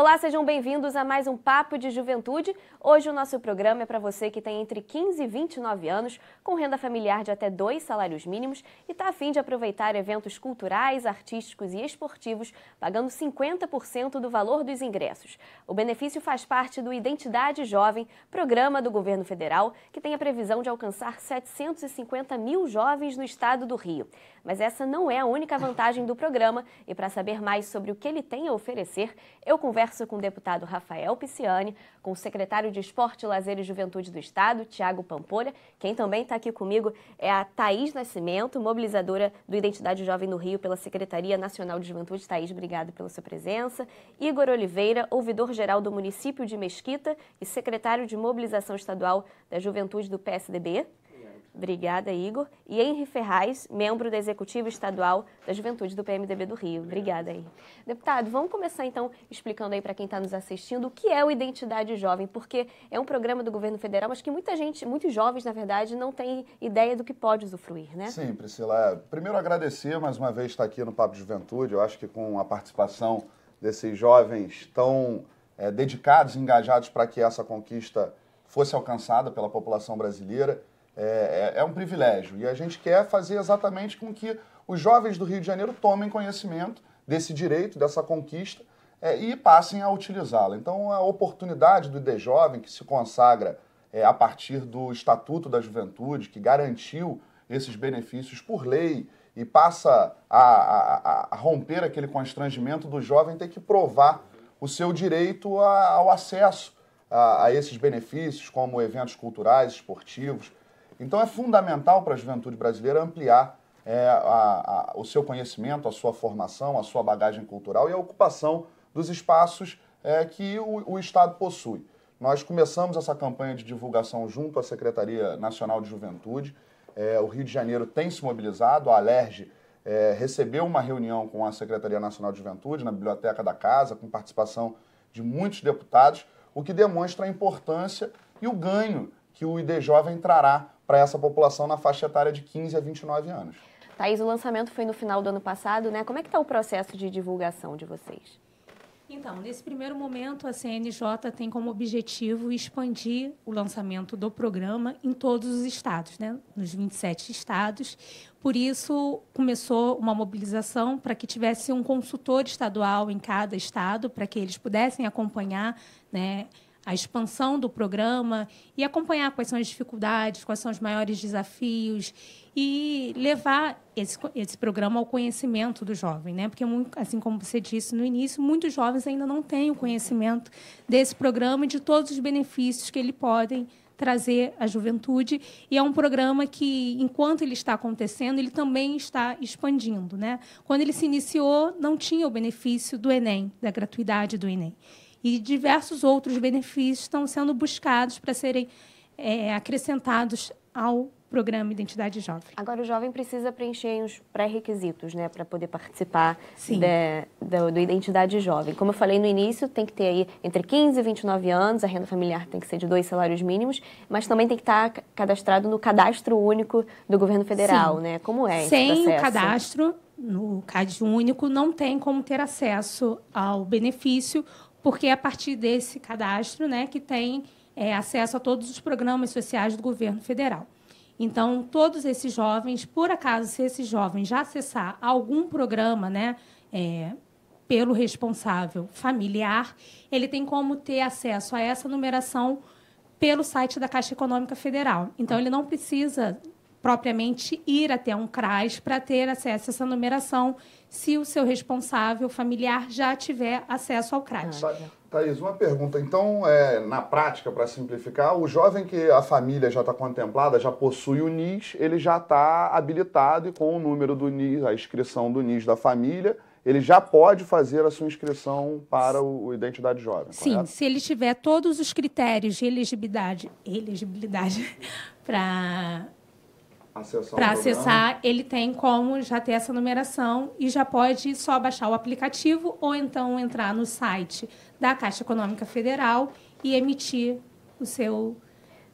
Olá, sejam bem-vindos a mais um Papo de Juventude. Hoje o nosso programa é para você que tem entre 15 e 29 anos, com renda familiar de até dois salários mínimos e está afim de aproveitar eventos culturais, artísticos e esportivos, pagando 50% do valor dos ingressos. O benefício faz parte do Identidade Jovem, programa do governo federal, que tem a previsão de alcançar 750 mil jovens no estado do Rio. Mas essa não é a única vantagem do programa e para saber mais sobre o que ele tem a oferecer, eu converso conversa com o deputado Rafael Pisciani, com o secretário de Esporte, Lazer e Juventude do Estado, Tiago Pampolha. Quem também está aqui comigo é a Thaís Nascimento, mobilizadora do Identidade Jovem no Rio pela Secretaria Nacional de Juventude. Thaís, obrigado pela sua presença. Igor Oliveira, ouvidor-geral do município de Mesquita e secretário de Mobilização Estadual da Juventude do PSDB. Obrigada, Igor. E Henri Ferraz, membro da Executiva Estadual da Juventude do PMDB do Rio. Obrigada, aí, Deputado, vamos começar então explicando aí para quem está nos assistindo o que é o Identidade Jovem, porque é um programa do governo federal, mas que muita gente, muitos jovens, na verdade, não tem ideia do que pode usufruir, né? Sim, Priscila. É, primeiro agradecer mais uma vez estar tá aqui no Papo Juventude. Eu acho que com a participação desses jovens tão é, dedicados, engajados para que essa conquista fosse alcançada pela população brasileira é, é, é, um privilégio. E a gente quer fazer exatamente com que os jovens do Rio de Janeiro tomem conhecimento desse direito, dessa conquista, é, e passem a utilizá-la. Então, a oportunidade do ID Jovem, que se consagra é, a partir do Estatuto da Juventude, que garantiu esses benefícios por lei e passa a, a, a romper aquele constrangimento do jovem ter que provar o seu direito a, ao acesso a, esses benefícios, como eventos culturais, esportivos, então é fundamental para a juventude brasileira ampliar é, a, a, o seu conhecimento, a sua formação, a sua bagagem cultural e a ocupação dos espaços é, que o, o Estado possui. Nós começamos essa campanha de divulgação junto à Secretaria Nacional de Juventude. É, o Rio de Janeiro tem se mobilizado, a Alerj é, recebeu uma reunião com a Secretaria Nacional de Juventude na Biblioteca da Casa, com participação de muitos deputados, o que demonstra a importância e o ganho que o ID Jovem trará para essa população na faixa etária de 15 a 29 anos. Thaís, o lançamento foi no final do ano passado, né? Como é que está o processo de divulgação de vocês? Então, nesse primeiro momento, a CNJ tem como objetivo expandir o lançamento do programa em todos os estados, né? nos 27 estados. Por isso, começou uma mobilização para que tivesse um consultor estadual em cada estado, para que eles pudessem acompanhar né, a expansão do programa e acompanhar quais são as dificuldades, quais são os maiores desafios e levar esse, esse programa ao conhecimento do jovem, né? Porque assim como você disse no início, muitos jovens ainda não têm o conhecimento desse programa e de todos os benefícios que ele podem trazer à juventude e é um programa que enquanto ele está acontecendo ele também está expandindo né quando ele se iniciou não tinha o benefício do enem da gratuidade do enem e diversos outros benefícios estão sendo buscados para serem é, acrescentados ao programa Identidade Jovem. Agora, o jovem precisa preencher os pré-requisitos né, para poder participar da, do, do, Identidade Jovem. Como eu falei no início, tem que ter aí entre 15 e 29 anos, a renda familiar tem que ser de dois salários mínimos, mas também tem que estar cadastrado no cadastro único do governo federal, Sim. né? Como é Sem esse Sem o cadastro, no CAD único, não tem como ter acesso ao benefício, porque é a partir desse cadastro né, que tem é, acesso a todos os programas sociais do governo federal. Então, todos esses jovens, por acaso, se esse jovem já acessar algum programa né, é, pelo responsável familiar, ele tem como ter acesso a essa numeração pelo site da Caixa Econômica Federal. Então, ele não precisa propriamente ir até um CRAS para ter acesso a essa numeração, se o seu responsável familiar já tiver acesso ao CRAS. Ah. Thaís, uma pergunta. Então, é, na prática, para simplificar, o jovem que a família já está contemplada, já possui o NIS, ele já está habilitado e com o número do NIS, a inscrição do NIS da família, ele já pode fazer a sua inscrição para o, o Identidade Jovem. Sim, correto? se ele tiver todos os critérios de elegibilidade, elegibilidade para acessar Para acessar, ele tem como já ter essa numeração e já pode só baixar o aplicativo ou então entrar no site da Caixa Econômica Federal e emitir o seu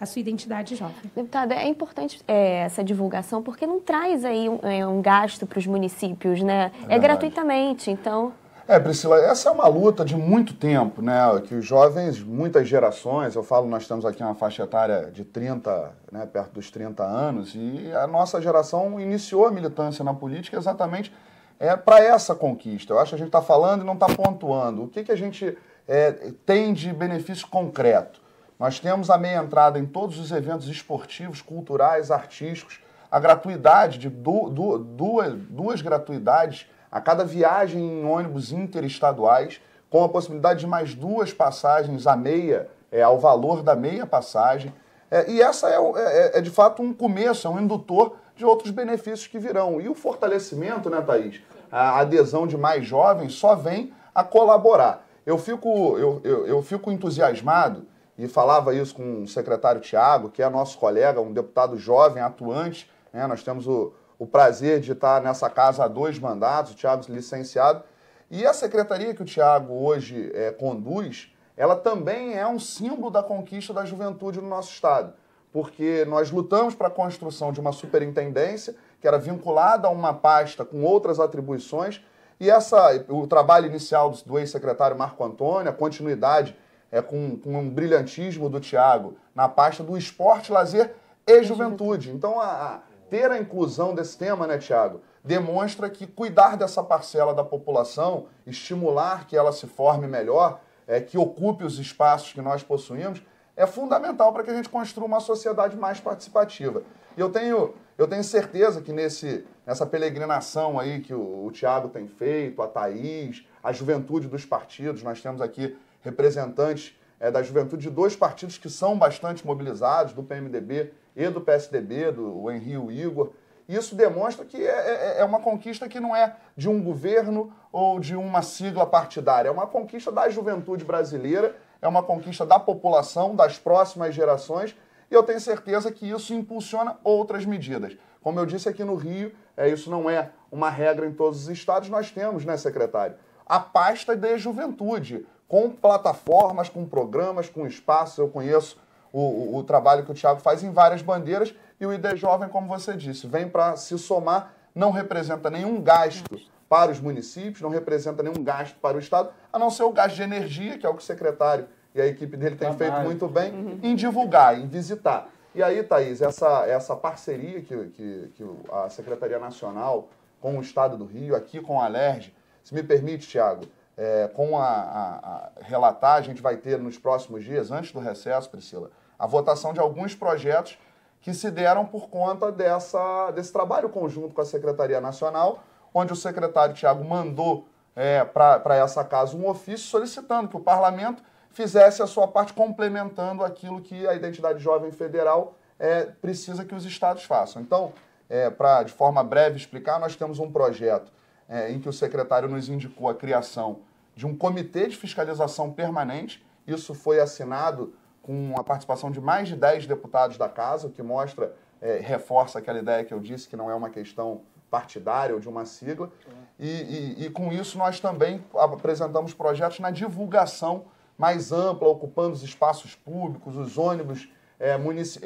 a sua identidade jovem. Deputada, é importante é, essa divulgação porque não traz aí um, é, um gasto para os municípios, né? É, é gratuitamente, então. É, Priscila, essa é uma luta de muito tempo, né? Que os jovens, muitas gerações, eu falo, nós estamos aqui uma faixa etária de 30, né, perto dos 30 anos, e a nossa geração iniciou a militância na política exatamente é, para essa conquista. Eu acho que a gente está falando e não está pontuando. O que, que a gente é, tem de benefício concreto? Nós temos a meia entrada em todos os eventos esportivos, culturais, artísticos, a gratuidade de du, du, duas, duas gratuidades a cada viagem em ônibus interestaduais, com a possibilidade de mais duas passagens à meia, é, ao valor da meia passagem. É, e essa é é, é, é, de fato um começo, é um indutor de outros benefícios que virão. E o fortalecimento, né, Thaís? A adesão de mais jovens só vem a colaborar. Eu fico, eu, eu, eu fico entusiasmado e falava isso com o secretário Tiago, que é nosso colega, um deputado jovem, atuante. Né? Nós temos o, o prazer de estar nessa casa há dois mandatos, o Tiago licenciado. E a secretaria que o Tiago hoje é, conduz, ela também é um símbolo da conquista da juventude no nosso Estado. Porque nós lutamos para a construção de uma superintendência que era vinculada a uma pasta com outras atribuições e essa, o trabalho inicial do ex-secretário Marco Antônio, a continuidade é, com, com um brilhantismo do Tiago na pasta do esporte, lazer e juventude. Então, a, ter a inclusão desse tema, né, Tiago, demonstra que cuidar dessa parcela da população, estimular que ela se forme melhor, é, que ocupe os espaços que nós possuímos, é fundamental para que a gente construa uma sociedade mais participativa. E eu tenho, eu tenho certeza que nesse, nessa peregrinação aí que o, o Tiago tem feito, a Thaís, a juventude dos partidos, nós temos aqui representantes é, da juventude de dois partidos que são bastante mobilizados, do PMDB e do PSDB, do Henri Igor. Isso demonstra que é, é, é, uma conquista que não é de um governo ou de uma sigla partidária, é uma conquista da juventude brasileira, é uma conquista da população, das próximas gerações, e eu tenho certeza que isso impulsiona outras medidas. Como eu disse aqui no Rio, é, isso não é uma regra em todos os estados, nós temos, né, secretário? A pasta de juventude, com plataformas, com programas, com espaços. Eu conheço o, o, trabalho que o Thiago faz em várias bandeiras e o ID Jovem, como você disse, vem para se somar, não representa nenhum gasto para os municípios, não representa nenhum gasto para o Estado, a não ser o gasto de energia, que é o que o secretário e a equipe dele tem trabalho. feito muito bem, uhum. em divulgar, em visitar. E aí, Thaís, essa, essa parceria que, que, que a Secretaria Nacional com o Estado do Rio, aqui com a LERJ, se me permite, Tiago, é, com a, a, a, relatar, a gente vai ter nos próximos dias, antes do recesso, Priscila, a votação de alguns projetos que se deram por conta dessa, desse trabalho conjunto com a Secretaria Nacional, onde o secretário Tiago mandou é, para essa casa um ofício solicitando que o parlamento fizesse a sua parte complementando aquilo que a identidade jovem federal é, precisa que os estados façam. Então, é, para de forma breve explicar, nós temos um projeto é, em que o secretário nos indicou a criação de um comitê de fiscalização permanente. Isso foi assinado com a participação de mais de 10 deputados da casa, o que mostra, é, reforça aquela ideia que eu disse, que não é uma questão partidária ou de uma sigla. E, e, e, com isso nós também apresentamos projetos na divulgação mais ampla, ocupando os espaços públicos, os ônibus é,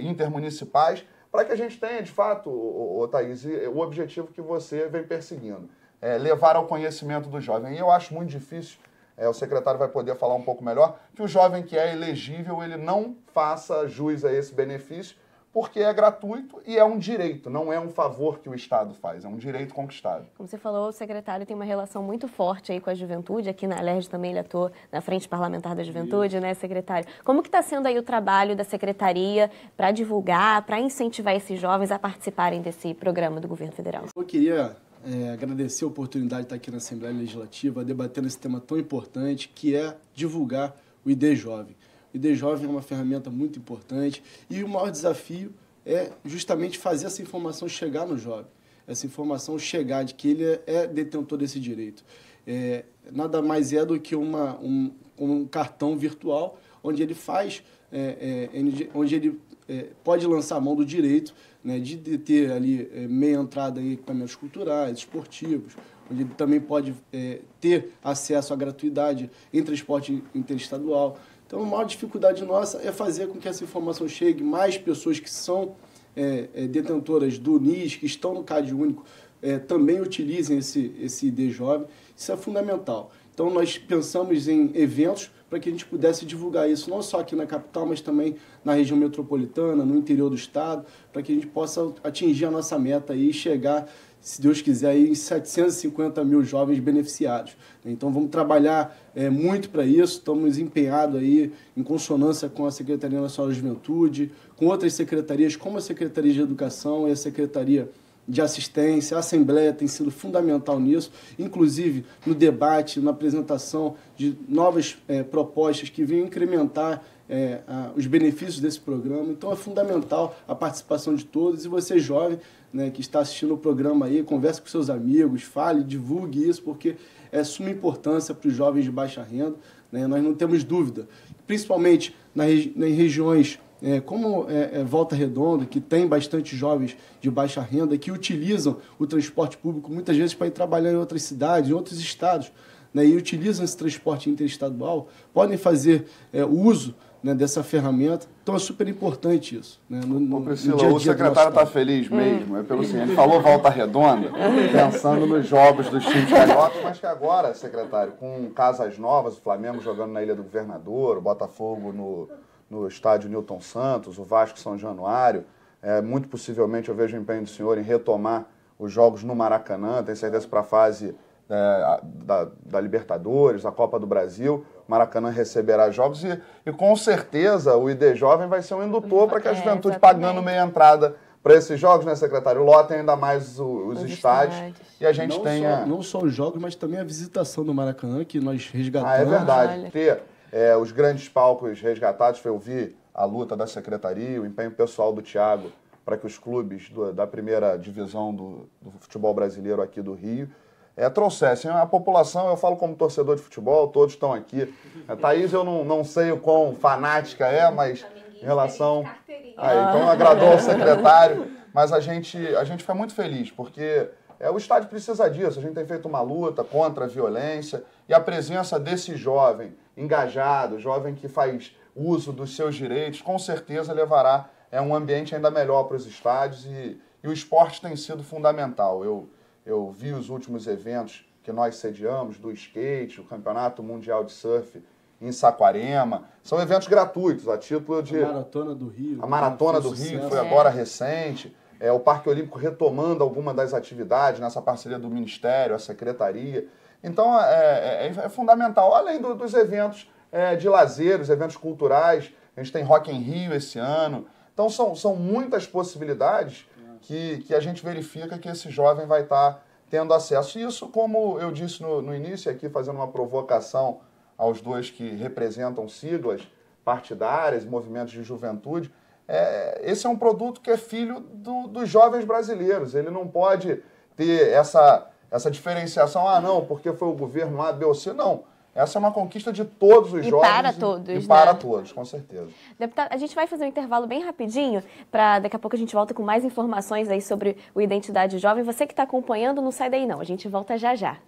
intermunicipais, para que a gente tenha, de fato, o, o, Thaís, o objetivo que você vem perseguindo, é levar ao conhecimento do jovem. E eu acho muito difícil é, o secretário vai poder falar um pouco melhor, que o jovem que é elegível, ele não faça jus a esse benefício, porque é gratuito e é um direito, não é um favor que o Estado faz, é um direito conquistado. Como você falou, o secretário tem uma relação muito forte aí com a juventude, aqui na LERJ também ele atua na Frente Parlamentar da Juventude, Isso. né, secretário? Como que está sendo aí o trabalho da secretaria para divulgar, para incentivar esses jovens a participarem desse programa do governo federal? Eu queria é, agradecer a oportunidade de estar aqui na Assembleia Legislativa debatendo esse tema tão importante que é divulgar o ID Jovem. O ID Jovem é uma ferramenta muito importante e o maior desafio é justamente fazer essa informação chegar no jovem, essa informação chegar de que ele é, é detentor desse direito. É, nada mais é do que uma, um, um cartão virtual onde ele faz, é, é, onde ele é, pode lançar a mão do direito né, de, de ter ali é, meia entrada em equipamentos culturais, esportivos, onde ele também pode é, ter acesso à gratuidade em transporte interestadual. Então, a maior dificuldade nossa é fazer com que essa informação chegue mais pessoas que são é, é, detentoras do NIS, que estão no CAD único, é, também utilizem esse, esse ID jovem. Isso é fundamental. Então nós pensamos em eventos para que a gente pudesse divulgar isso não só aqui na capital, mas também na região metropolitana, no interior do estado, para que a gente possa atingir a nossa meta e chegar, se Deus quiser, aí, em 750 mil jovens beneficiados. Então vamos trabalhar é, muito para isso, estamos empenhados aí em consonância com a Secretaria Nacional de Juventude, com outras secretarias, como a Secretaria de Educação e a Secretaria de assistência, a Assembleia tem sido fundamental nisso, inclusive no debate, na apresentação de novas é, propostas que vêm incrementar é, a, os benefícios desse programa. Então é fundamental a participação de todos e você jovem né, que está assistindo o programa aí, converse com seus amigos, fale, divulgue isso, porque é suma importância para os jovens de baixa renda. Né? Nós não temos dúvida, principalmente nas, nas regiões é, como é, é, Volta Redonda, que tem bastante jovens de baixa renda que utilizam o transporte público muitas vezes para ir trabalhar em outras cidades, em outros estados, né, e utilizam esse transporte interestadual, podem fazer é, uso né, dessa ferramenta. Então é super importante isso. Né, no, no, Priscila, o secretário tá está feliz hum. mesmo. É pelo seguinte, ele falou Volta Redonda, é. pensando nos jogos dos times cariocas, mas que agora, secretário, com casas novas, o Flamengo jogando na Ilha do Governador, o Botafogo no no estádio Newton Santos, o Vasco São Januário. É, muito possivelmente eu vejo o empenho do senhor em retomar os jogos no Maracanã, tenho certeza para a fase é, da, da, Libertadores, da Copa do Brasil. Maracanã receberá jogos e, e com certeza o ID Jovem vai ser um indutor para que a é, juventude, é, pagando meia entrada para esses jogos, né, secretário? Lotem ainda mais os, os estádios, estádios. E a gente não tenha. Só, não só os jogos, mas também a visitação do Maracanã, que nós resgatamos. Ah, é verdade. Ter é, os grandes palcos resgatados, eu ouvir a luta da secretaria, o empenho pessoal do Thiago para que os clubes do, da primeira divisão do, do, futebol brasileiro aqui do Rio é, trouxessem a população. Eu falo como torcedor de futebol, todos estão aqui. A é, Thaís, eu não, não sei o quão fanática é, mas em relação. Aí, ah, então agradou ao secretário, mas a gente, a gente foi muito feliz, porque é, o Estado precisa disso. A gente tem feito uma luta contra a violência e a presença desse jovem engajado, jovem que faz uso dos seus direitos, com certeza levará é, um ambiente ainda melhor para os estádios e, e o esporte tem sido fundamental. Eu, eu vi os últimos eventos que nós sediamos, do skate, o Campeonato Mundial de Surf em Saquarema. São eventos gratuitos, a título de. A Maratona do Rio. A Maratona do Rio, foi agora recente é, o Parque Olímpico retomando alguma das atividades nessa parceria do Ministério, a Secretaria. Então é, é, é, é fundamental, além do, dos eventos é, de lazer, os eventos culturais, a gente tem Rock em Rio esse ano. Então são, são muitas possibilidades que, que a gente verifica que esse jovem vai estar tá tendo acesso. E isso, como eu disse no, no início, aqui fazendo uma provocação aos dois que representam siglas partidárias, movimentos de juventude, é, esse é um produto que é filho do, dos jovens brasileiros. Ele não pode ter essa, essa diferenciação, ah, não, porque foi o governo A, B ou C. Não. Essa é uma conquista de todos os e jovens. Para todos, e, para né? todos, com certeza. Deputado, a gente vai fazer um intervalo bem rapidinho, para daqui a pouco a gente volta com mais informações aí sobre o Identidade Jovem. Você que está acompanhando, não sai daí não, a gente volta já já.